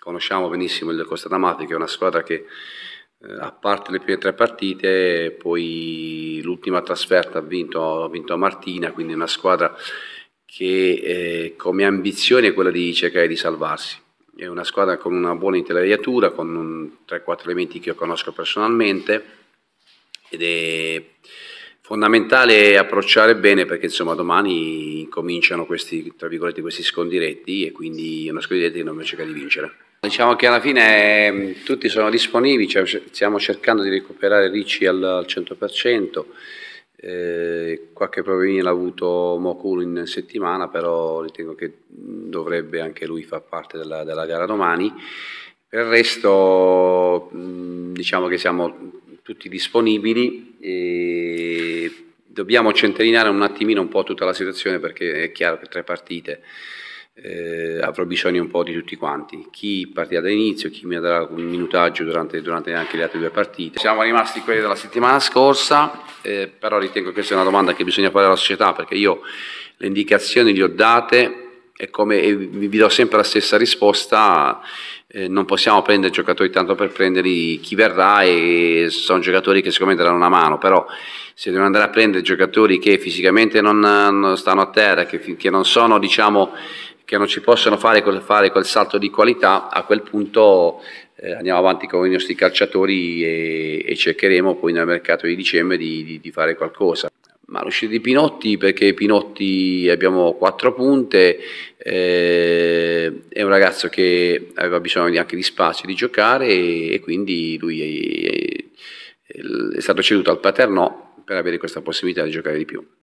conosciamo benissimo il Costa D'Amato che è una squadra che eh, a parte le prime tre partite, poi l'ultima trasferta ha vinto, ha vinto a Martina, quindi è una squadra che eh, come ambizione è quella di cercare di salvarsi. È una squadra con una buona intelaiatura, con 3-4 elementi che io conosco personalmente ed è fondamentale approcciare bene perché insomma domani cominciano questi, questi scondiretti e quindi è una scondiretti che non cerca di vincere. Diciamo che alla fine ehm, tutti sono disponibili, cioè, stiamo cercando di recuperare Ricci al, 100%, eh, qualche problemino l'ha avuto Mokulu in settimana, però ritengo che dovrebbe anche lui far parte della, della gara domani. Per il resto diciamo che siamo tutti disponibili e dobbiamo centellinare un attimino un po' tutta la situazione perché è chiaro che tre partite eh, avrò bisogno un po' di tutti quanti, chi partirà dall'inizio, chi mi darà un minutaggio durante, durante, anche le altre due partite. Siamo rimasti quelli della settimana scorsa, eh, però ritengo che questa sia una domanda che bisogna fare alla società perché io le indicazioni le ho date e, come, e vi do sempre la stessa risposta. Eh, non possiamo prendere giocatori tanto per prenderli chi verrà e sono giocatori che sicuramente daranno una mano, però se dobbiamo andare a prendere giocatori che fisicamente non, non stanno a terra, che, che non sono diciamo, che non ci possono fare quel, fare quel salto di qualità, a quel punto eh, andiamo avanti con i nostri calciatori e, e cercheremo poi nel mercato di dicembre di, di, di fare qualcosa. Ma l'uscita di Pinotti, perché Pinotti abbiamo quattro punte, eh, è un ragazzo che aveva bisogno anche di spazio, di giocare e, e quindi lui è, eh, è, è stato ceduto al Paternò per avere questa possibilità di giocare di più.